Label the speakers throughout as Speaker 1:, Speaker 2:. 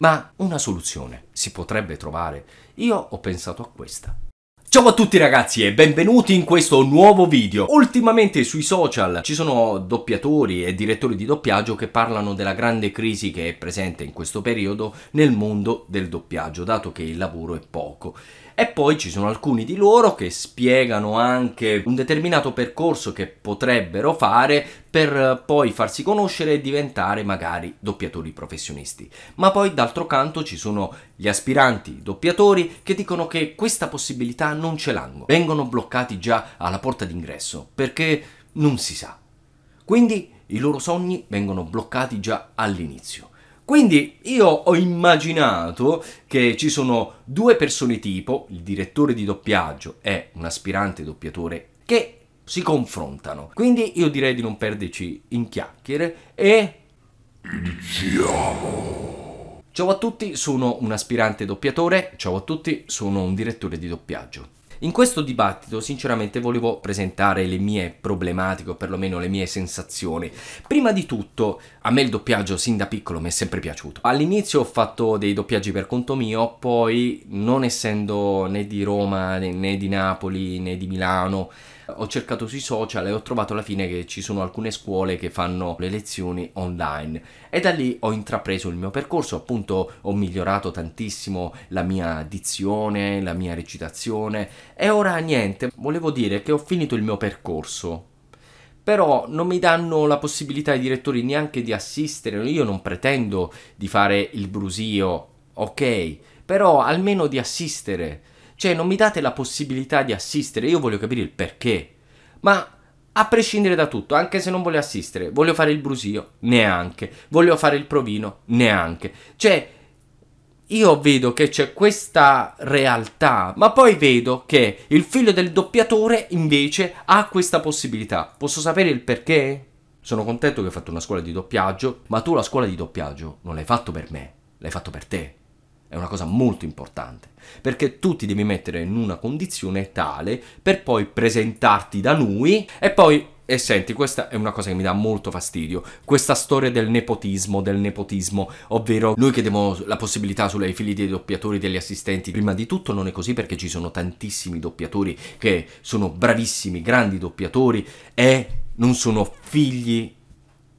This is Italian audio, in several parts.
Speaker 1: Ma una soluzione si potrebbe trovare. Io ho pensato a questa. Ciao a tutti ragazzi e benvenuti in questo nuovo video. Ultimamente sui social ci sono doppiatori e direttori di doppiaggio che parlano della grande crisi che è presente in questo periodo nel mondo del doppiaggio, dato che il lavoro è poco. E poi ci sono alcuni di loro che spiegano anche un determinato percorso che potrebbero fare per eh, poi farsi conoscere e diventare magari doppiatori professionisti. Ma poi d'altro canto ci sono gli aspiranti doppiatori che dicono che questa possibilità non ce l'hanno. Vengono bloccati già alla porta d'ingresso perché non si sa. Quindi i loro sogni vengono bloccati già all'inizio. Quindi io ho immaginato che ci sono due persone tipo, il direttore di doppiaggio e un aspirante doppiatore, che si confrontano. Quindi io direi di non perderci in chiacchiere e... Iniziamo! Ciao a tutti, sono un aspirante doppiatore, ciao a tutti, sono un direttore di doppiaggio. In questo dibattito sinceramente volevo presentare le mie problematiche o perlomeno le mie sensazioni. Prima di tutto a me il doppiaggio sin da piccolo mi è sempre piaciuto. All'inizio ho fatto dei doppiaggi per conto mio, poi non essendo né di Roma né di Napoli né di Milano ho cercato sui social e ho trovato alla fine che ci sono alcune scuole che fanno le lezioni online e da lì ho intrapreso il mio percorso, appunto ho migliorato tantissimo la mia dizione, la mia recitazione e ora niente, volevo dire che ho finito il mio percorso, però non mi danno la possibilità ai direttori neanche di assistere, io non pretendo di fare il brusio, ok, però almeno di assistere, cioè, non mi date la possibilità di assistere, io voglio capire il perché. Ma a prescindere da tutto, anche se non voglio assistere, voglio fare il brusio? Neanche. Voglio fare il provino? Neanche. Cioè, io vedo che c'è questa realtà, ma poi vedo che il figlio del doppiatore invece ha questa possibilità. Posso sapere il perché? Sono contento che hai fatto una scuola di doppiaggio, ma tu la scuola di doppiaggio non l'hai fatto per me, l'hai fatto per te. È una cosa molto importante, perché tu ti devi mettere in una condizione tale per poi presentarti da lui e poi e senti, questa è una cosa che mi dà molto fastidio, questa storia del nepotismo, del nepotismo, ovvero noi che diamo la possibilità sulle figli dei doppiatori, degli assistenti, prima di tutto non è così perché ci sono tantissimi doppiatori che sono bravissimi, grandi doppiatori e non sono figli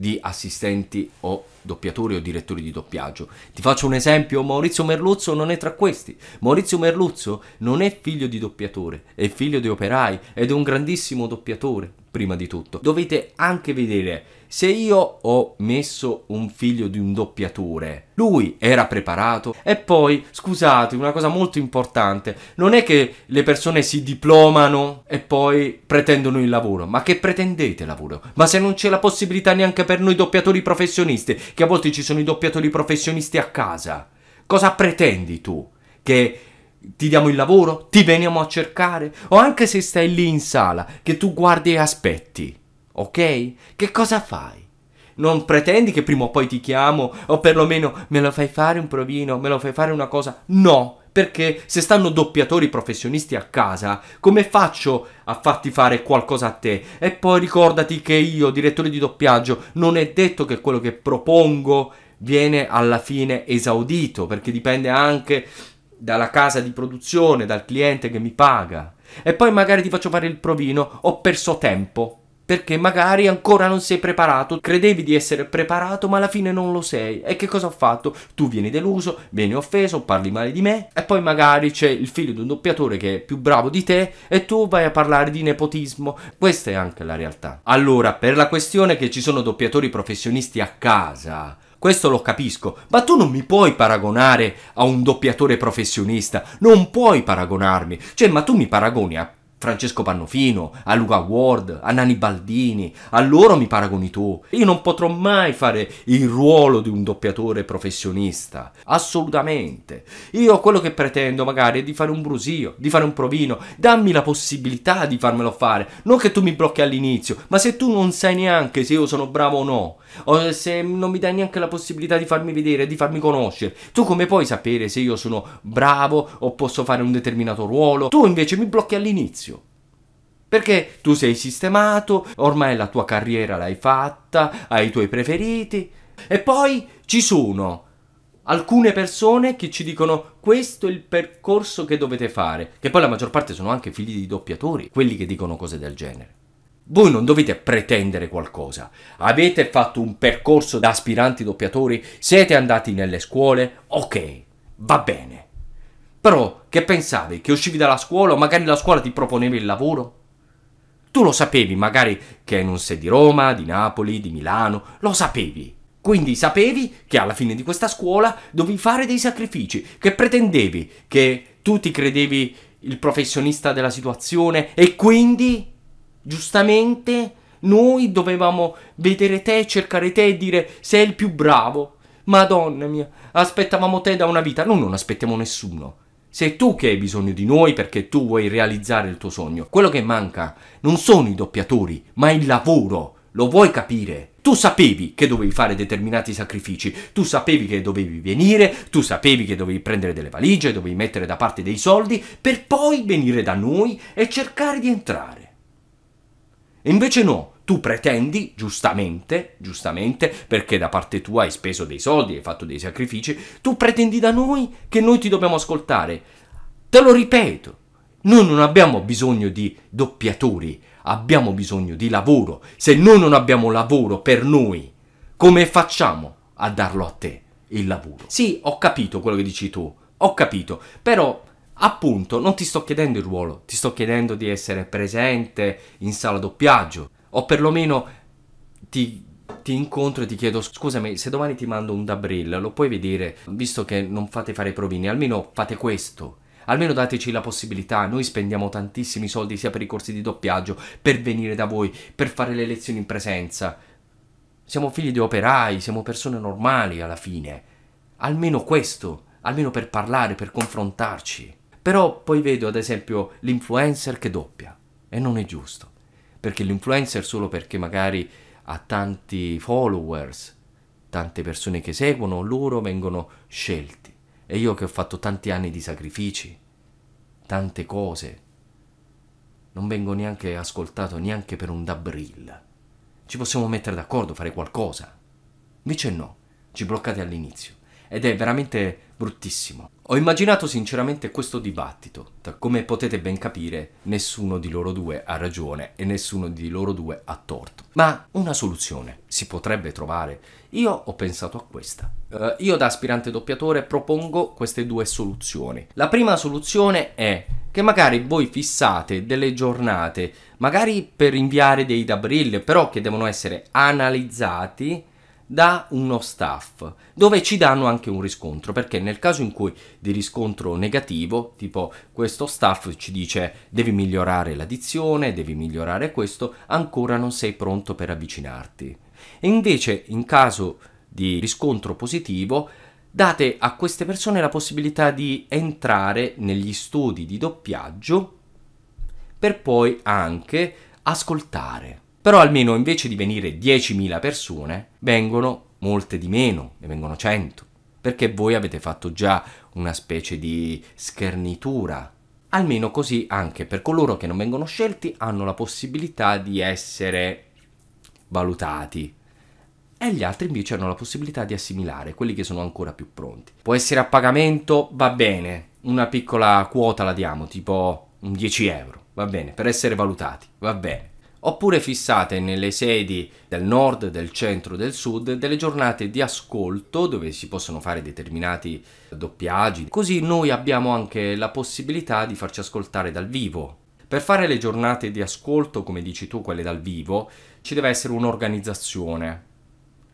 Speaker 1: di assistenti o doppiatori o direttori di doppiaggio. Ti faccio un esempio, Maurizio Merluzzo non è tra questi. Maurizio Merluzzo non è figlio di doppiatore, è figlio di operai ed è un grandissimo doppiatore prima di tutto. Dovete anche vedere se io ho messo un figlio di un doppiatore, lui era preparato. E poi, scusate, una cosa molto importante, non è che le persone si diplomano e poi pretendono il lavoro, ma che pretendete lavoro? Ma se non c'è la possibilità neanche per noi doppiatori professionisti, che a volte ci sono i doppiatori professionisti a casa, cosa pretendi tu? Che ti diamo il lavoro, ti veniamo a cercare, o anche se stai lì in sala, che tu guardi e aspetti, ok? Che cosa fai? Non pretendi che prima o poi ti chiamo, o perlomeno me lo fai fare un provino, me lo fai fare una cosa, no! Perché se stanno doppiatori professionisti a casa, come faccio a farti fare qualcosa a te? E poi ricordati che io, direttore di doppiaggio, non è detto che quello che propongo viene alla fine esaudito, perché dipende anche dalla casa di produzione, dal cliente che mi paga. E poi magari ti faccio fare il provino, ho perso tempo. Perché magari ancora non sei preparato, credevi di essere preparato ma alla fine non lo sei. E che cosa ho fatto? Tu vieni deluso, vieni offeso, parli male di me e poi magari c'è il figlio di un doppiatore che è più bravo di te e tu vai a parlare di nepotismo. Questa è anche la realtà. Allora, per la questione che ci sono doppiatori professionisti a casa, questo lo capisco, ma tu non mi puoi paragonare a un doppiatore professionista, non puoi paragonarmi, cioè ma tu mi paragoni a Francesco Pannofino, a Luca Ward, a Nani Baldini, a loro mi paragoni tu. Io non potrò mai fare il ruolo di un doppiatore professionista, assolutamente. Io quello che pretendo magari è di fare un brusio, di fare un provino, dammi la possibilità di farmelo fare, non che tu mi blocchi all'inizio, ma se tu non sai neanche se io sono bravo o no, o se non mi dai neanche la possibilità di farmi vedere, di farmi conoscere, tu come puoi sapere se io sono bravo o posso fare un determinato ruolo? Tu invece mi blocchi all'inizio. Perché tu sei sistemato, ormai la tua carriera l'hai fatta, hai i tuoi preferiti. E poi ci sono alcune persone che ci dicono questo è il percorso che dovete fare, che poi la maggior parte sono anche figli di doppiatori, quelli che dicono cose del genere. Voi non dovete pretendere qualcosa. Avete fatto un percorso da aspiranti doppiatori, siete andati nelle scuole, ok, va bene. Però che pensavi? Che uscivi dalla scuola o magari la scuola ti proponeva il lavoro? Tu lo sapevi magari che non sei di Roma, di Napoli, di Milano, lo sapevi. Quindi sapevi che alla fine di questa scuola dovevi fare dei sacrifici, che pretendevi, che tu ti credevi il professionista della situazione e quindi, giustamente, noi dovevamo vedere te, cercare te e dire sei il più bravo. Madonna mia, aspettavamo te da una vita. Noi non aspettiamo nessuno. Sei tu che hai bisogno di noi perché tu vuoi realizzare il tuo sogno. Quello che manca non sono i doppiatori, ma il lavoro. Lo vuoi capire? Tu sapevi che dovevi fare determinati sacrifici, tu sapevi che dovevi venire, tu sapevi che dovevi prendere delle valigie, dovevi mettere da parte dei soldi per poi venire da noi e cercare di entrare. E invece no, tu pretendi, giustamente, giustamente, perché da parte tua hai speso dei soldi, hai fatto dei sacrifici, tu pretendi da noi che noi ti dobbiamo ascoltare. Te lo ripeto, noi non abbiamo bisogno di doppiatori, abbiamo bisogno di lavoro. Se noi non abbiamo lavoro per noi, come facciamo a darlo a te il lavoro? Sì, ho capito quello che dici tu, ho capito, però appunto non ti sto chiedendo il ruolo, ti sto chiedendo di essere presente in sala doppiaggio o perlomeno ti, ti incontro e ti chiedo scusami se domani ti mando un dabril lo puoi vedere visto che non fate fare provini almeno fate questo almeno dateci la possibilità noi spendiamo tantissimi soldi sia per i corsi di doppiaggio per venire da voi per fare le lezioni in presenza siamo figli di operai siamo persone normali alla fine almeno questo almeno per parlare per confrontarci però poi vedo ad esempio l'influencer che doppia e non è giusto perché l'influencer solo perché magari ha tanti followers, tante persone che seguono, loro vengono scelti. E io che ho fatto tanti anni di sacrifici, tante cose, non vengo neanche ascoltato neanche per un dabril. Ci possiamo mettere d'accordo, fare qualcosa. Invece no, ci bloccate all'inizio. Ed è veramente bruttissimo. Ho immaginato sinceramente questo dibattito. Come potete ben capire, nessuno di loro due ha ragione e nessuno di loro due ha torto. Ma una soluzione si potrebbe trovare. Io ho pensato a questa. Uh, io da aspirante doppiatore propongo queste due soluzioni. La prima soluzione è che magari voi fissate delle giornate, magari per inviare dei dabril, però che devono essere analizzati da uno staff dove ci danno anche un riscontro perché nel caso in cui di riscontro negativo tipo questo staff ci dice devi migliorare l'addizione devi migliorare questo ancora non sei pronto per avvicinarti e invece in caso di riscontro positivo date a queste persone la possibilità di entrare negli studi di doppiaggio per poi anche ascoltare però almeno invece di venire 10.000 persone, vengono molte di meno, ne vengono 100, perché voi avete fatto già una specie di schernitura. Almeno così anche per coloro che non vengono scelti hanno la possibilità di essere valutati, e gli altri invece hanno la possibilità di assimilare quelli che sono ancora più pronti. Può essere a pagamento, va bene, una piccola quota la diamo, tipo 10 euro, va bene, per essere valutati, va bene oppure fissate nelle sedi del nord, del centro, del sud delle giornate di ascolto dove si possono fare determinati doppiaggi, così noi abbiamo anche la possibilità di farci ascoltare dal vivo. Per fare le giornate di ascolto, come dici tu, quelle dal vivo, ci deve essere un'organizzazione.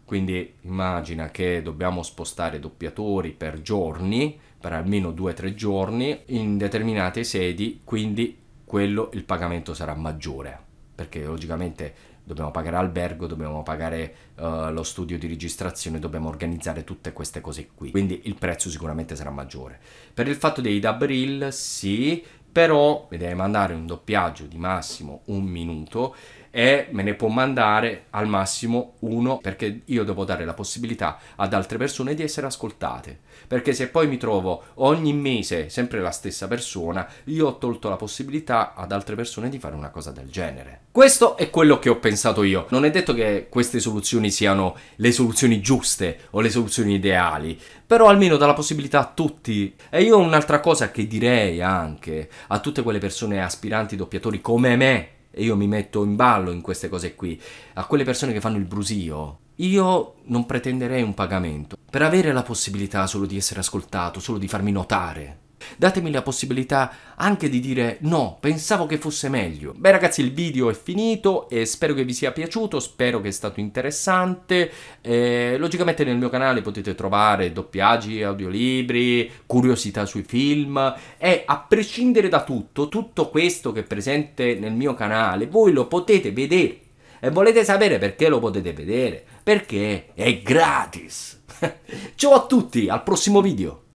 Speaker 1: Quindi immagina che dobbiamo spostare doppiatori per giorni, per almeno 2-3 giorni, in determinate sedi, quindi quello il pagamento sarà maggiore perché logicamente dobbiamo pagare albergo, dobbiamo pagare uh, lo studio di registrazione, dobbiamo organizzare tutte queste cose qui. Quindi il prezzo sicuramente sarà maggiore. Per il fatto dei dub reel sì, però mi deve mandare un doppiaggio di massimo un minuto e me ne può mandare al massimo uno perché io devo dare la possibilità ad altre persone di essere ascoltate. Perché se poi mi trovo ogni mese sempre la stessa persona, io ho tolto la possibilità ad altre persone di fare una cosa del genere. Questo è quello che ho pensato io. Non è detto che queste soluzioni siano le soluzioni giuste o le soluzioni ideali, però almeno dà la possibilità a tutti. E io un'altra cosa che direi anche a tutte quelle persone aspiranti doppiatori come me, e io mi metto in ballo in queste cose qui, a quelle persone che fanno il brusio, io non pretenderei un pagamento per avere la possibilità solo di essere ascoltato, solo di farmi notare. Datemi la possibilità anche di dire no, pensavo che fosse meglio. Beh ragazzi il video è finito e spero che vi sia piaciuto, spero che sia stato interessante. Eh, logicamente nel mio canale potete trovare doppiaggi, audiolibri, curiosità sui film e a prescindere da tutto, tutto questo che è presente nel mio canale, voi lo potete vedere. E volete sapere perché lo potete vedere? Perché è gratis! Ciao a tutti, al prossimo video!